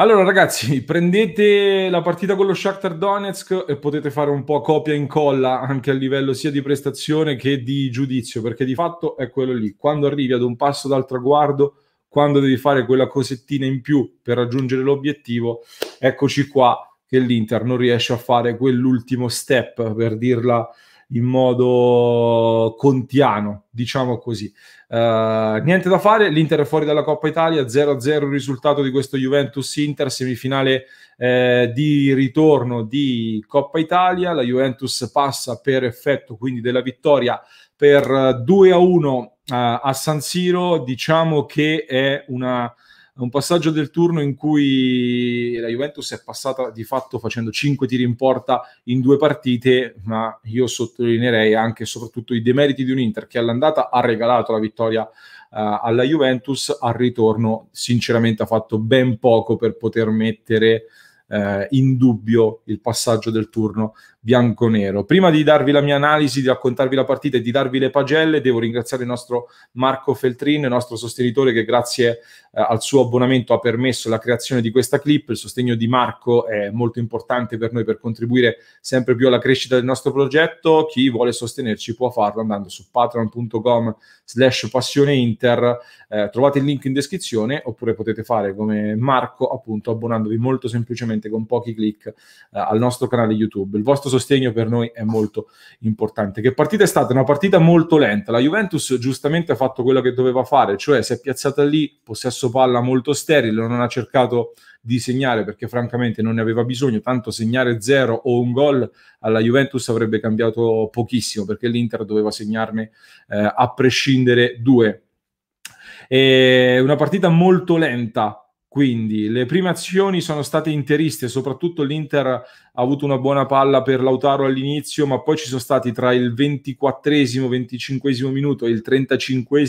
Allora ragazzi, prendete la partita con lo Shakhtar Donetsk e potete fare un po' copia e incolla anche a livello sia di prestazione che di giudizio, perché di fatto è quello lì. Quando arrivi ad un passo dal traguardo, quando devi fare quella cosettina in più per raggiungere l'obiettivo, eccoci qua che l'Inter non riesce a fare quell'ultimo step, per dirla in modo contiano, diciamo così. Uh, niente da fare, l'Inter è fuori dalla Coppa Italia, 0-0 il risultato di questo Juventus-Inter, semifinale eh, di ritorno di Coppa Italia, la Juventus passa per effetto quindi della vittoria per 2-1 eh, uh, eh, a San Siro, diciamo che è una un passaggio del turno in cui la Juventus è passata di fatto facendo 5 tiri in porta in due partite, ma io sottolineerei anche e soprattutto i demeriti di un Inter che all'andata ha regalato la vittoria eh, alla Juventus, al ritorno sinceramente ha fatto ben poco per poter mettere eh, in dubbio il passaggio del turno bianco-nero. Prima di darvi la mia analisi, di raccontarvi la partita e di darvi le pagelle, devo ringraziare il nostro Marco Feltrin, il nostro sostenitore che grazie eh, al suo abbonamento ha permesso la creazione di questa clip. Il sostegno di Marco è molto importante per noi per contribuire sempre più alla crescita del nostro progetto. Chi vuole sostenerci può farlo andando su patreon.com slash passioneinter. Eh, trovate il link in descrizione oppure potete fare come Marco appunto abbonandovi molto semplicemente con pochi clic eh, al nostro canale YouTube. Il vostro sostegno per noi è molto importante. Che partita è stata? Una partita molto lenta. La Juventus giustamente ha fatto quello che doveva fare, cioè si è piazzata lì, possesso palla molto sterile, non ha cercato di segnare perché francamente non ne aveva bisogno, tanto segnare zero o un gol alla Juventus avrebbe cambiato pochissimo perché l'Inter doveva segnarne eh, a prescindere due. E una partita molto lenta, quindi le prime azioni sono state interiste, soprattutto l'Inter ha avuto una buona palla per Lautaro all'inizio, ma poi ci sono stati tra il 24 25 minuto e il 35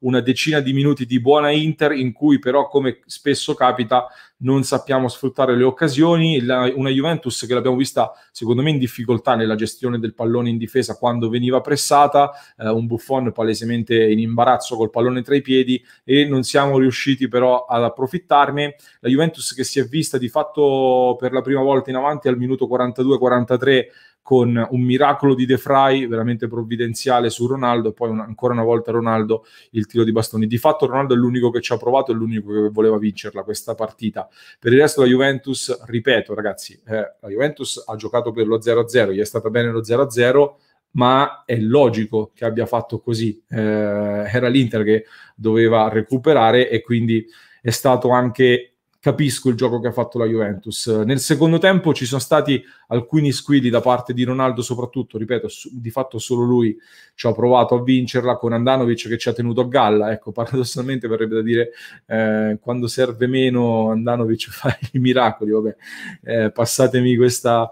una decina di minuti di buona Inter in cui però come spesso capita non sappiamo sfruttare le occasioni, la, una Juventus che l'abbiamo vista secondo me in difficoltà nella gestione del pallone in difesa quando veniva pressata, eh, un Buffon palesemente in imbarazzo col pallone tra i piedi e non siamo riusciti però ad approfittarne, la Juventus che si è vista di fatto per la prima volta in avanti al minuto 42-43 con un miracolo di De Frey veramente provvidenziale su Ronaldo, poi un, ancora una volta Ronaldo il tiro di bastoni. Di fatto Ronaldo è l'unico che ci ha provato, è l'unico che voleva vincerla questa partita. Per il resto la Juventus, ripeto ragazzi, eh, la Juventus ha giocato per lo 0-0, gli è stata bene lo 0-0 ma è logico che abbia fatto così. Eh, era l'Inter che doveva recuperare e quindi è stato anche capisco il gioco che ha fatto la Juventus. Nel secondo tempo ci sono stati alcuni squilli da parte di Ronaldo, soprattutto, ripeto, su, di fatto solo lui ci ha provato a vincerla con Andanovic che ci ha tenuto a galla. Ecco, paradossalmente verrebbe da dire eh, quando serve meno Andanovic fa i miracoli, vabbè, eh, passatemi questa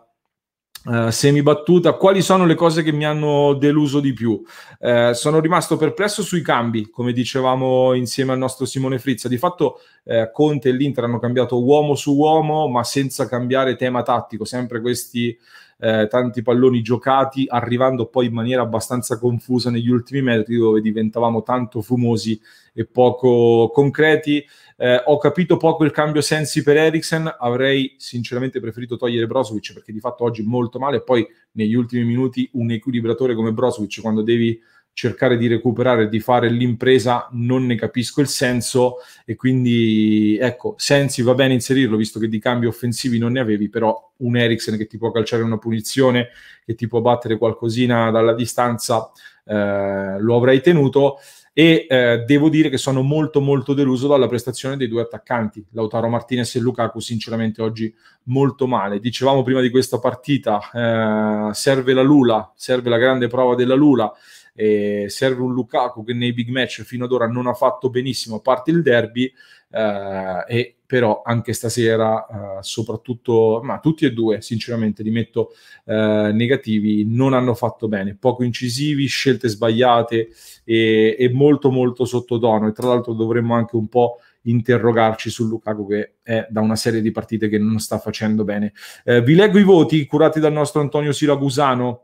Uh, semibattuta, quali sono le cose che mi hanno deluso di più? Uh, sono rimasto perplesso sui cambi, come dicevamo insieme al nostro Simone Frizza. Di fatto uh, Conte e l'Inter hanno cambiato uomo su uomo, ma senza cambiare tema tattico, sempre questi tanti palloni giocati, arrivando poi in maniera abbastanza confusa negli ultimi metri dove diventavamo tanto fumosi e poco concreti. Eh, ho capito poco il cambio sensi per Eriksen, avrei sinceramente preferito togliere Brozovic perché di fatto oggi è molto male. Poi negli ultimi minuti un equilibratore come Brozovic, quando devi cercare di recuperare, di fare l'impresa, non ne capisco il senso e quindi ecco, Sensi va bene inserirlo visto che di cambi offensivi non ne avevi, però un Eriksen che ti può calciare una punizione, che ti può battere qualcosina dalla distanza, eh, lo avrei tenuto e eh, devo dire che sono molto molto deluso dalla prestazione dei due attaccanti, Lautaro Martinez e Lukaku sinceramente oggi molto male. Dicevamo prima di questa partita, eh, serve la Lula, serve la grande prova della Lula, eh, serve un Lukaku che nei big match fino ad ora non ha fatto benissimo, a parte il derby, eh, e però anche stasera, eh, soprattutto, ma tutti e due, sinceramente, li metto eh, negativi, non hanno fatto bene, poco incisivi, scelte sbagliate e, e molto molto sottotono. E tra l'altro dovremmo anche un po' interrogarci su Lukaku che è da una serie di partite che non sta facendo bene. Eh, vi leggo i voti curati dal nostro Antonio Siracusano.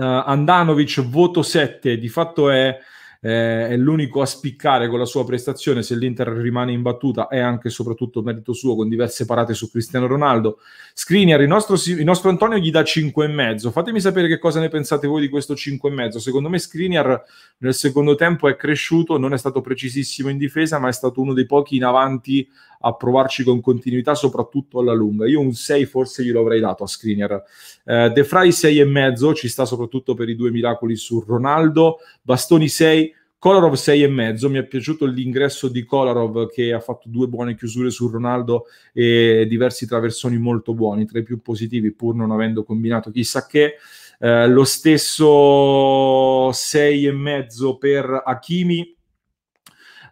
Eh, Andanovic voto 7, di fatto è, eh, è l'unico a spiccare con la sua prestazione se l'Inter rimane imbattuta è anche e soprattutto merito suo con diverse parate su Cristiano Ronaldo Skriniar, il nostro, il nostro Antonio gli dà 5,5 fatemi sapere che cosa ne pensate voi di questo 5,5 secondo me Skriniar nel secondo tempo è cresciuto non è stato precisissimo in difesa ma è stato uno dei pochi in avanti a provarci con continuità, soprattutto alla lunga. Io un 6 forse glielo avrei dato a Screener. Eh, De Frey mezzo, ci sta soprattutto per i due miracoli su Ronaldo, Bastoni 6. Kolarov mezzo, mi è piaciuto l'ingresso di Kolarov che ha fatto due buone chiusure su Ronaldo e diversi traversoni molto buoni, tra i più positivi pur non avendo combinato chissà che. Eh, lo stesso 6 e mezzo per Hakimi,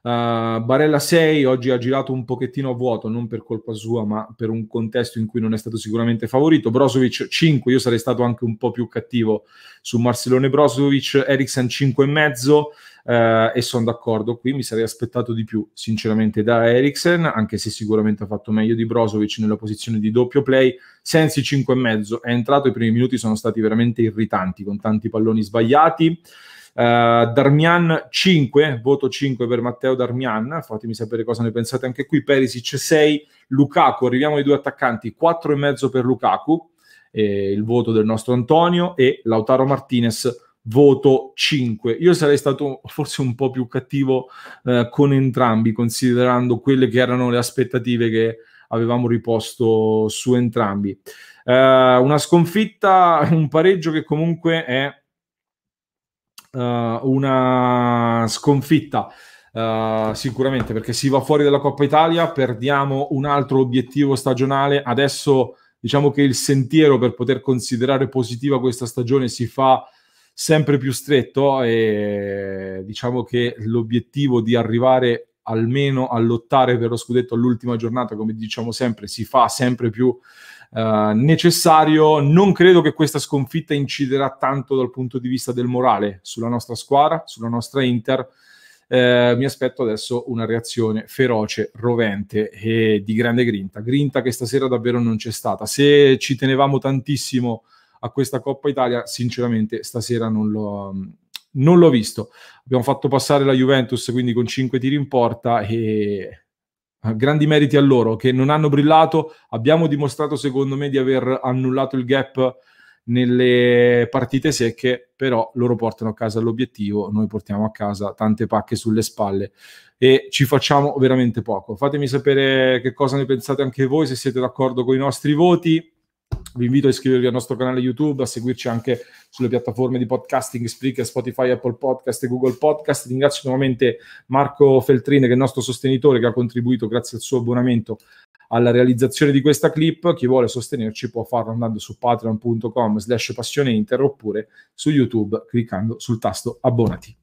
eh, Barella 6 oggi ha girato un pochettino a vuoto, non per colpa sua, ma per un contesto in cui non è stato sicuramente favorito. Brozovic 5, io sarei stato anche un po' più cattivo su Marcellone Brozovic, Eriksen 5,5 uh, e eh, sono d'accordo qui, mi sarei aspettato di più sinceramente da Eriksen, anche se sicuramente ha fatto meglio di Brozovic nella posizione di doppio play. Sensi 5,5 è entrato, i primi minuti sono stati veramente irritanti con tanti palloni sbagliati. Eh, Darmian 5, voto 5 per Matteo Darmian, fatemi sapere cosa ne pensate anche qui, Perisic 6, Lukaku, arriviamo ai due attaccanti, 4,5 per Lukaku, eh, il voto del nostro Antonio e Lautaro Martinez voto 5. Io sarei stato forse un po' più cattivo eh, con entrambi, considerando quelle che erano le aspettative che avevamo riposto su entrambi. Eh, una sconfitta, un pareggio che comunque è uh, una sconfitta. Uh, sicuramente perché si va fuori dalla Coppa Italia, perdiamo un altro obiettivo stagionale. Adesso diciamo che il sentiero per poter considerare positiva questa stagione si fa sempre più stretto e diciamo che l'obiettivo di arrivare almeno a lottare per lo scudetto all'ultima giornata, come diciamo sempre, si fa sempre più eh, necessario. Non credo che questa sconfitta inciderà tanto dal punto di vista del morale sulla nostra squadra, sulla nostra Inter. Eh, mi aspetto adesso una reazione feroce, rovente e di grande grinta. Grinta che stasera davvero non c'è stata. Se ci tenevamo tantissimo a questa Coppa Italia, sinceramente stasera non l'ho, non l'ho visto. Abbiamo fatto passare la Juventus quindi con 5 tiri in porta e Ah, grandi meriti a loro che non hanno brillato. Abbiamo dimostrato, secondo me, di aver annullato il gap nelle partite secche, però loro portano a casa l'obiettivo, noi portiamo a casa tante pacche sulle spalle e ci facciamo veramente poco. Fatemi sapere che cosa ne pensate anche voi, se siete d'accordo con i nostri voti vi invito a iscrivervi al nostro canale YouTube, a seguirci anche sulle piattaforme di podcasting Spreaker, Spotify, Apple Podcast e Google Podcast. Ringrazio nuovamente Marco Feltrine, che è il nostro sostenitore, che ha contribuito grazie al suo abbonamento alla realizzazione di questa clip. Chi vuole sostenerci può farlo andando su patreon.com slash passioneinter oppure su YouTube cliccando sul tasto abbonati.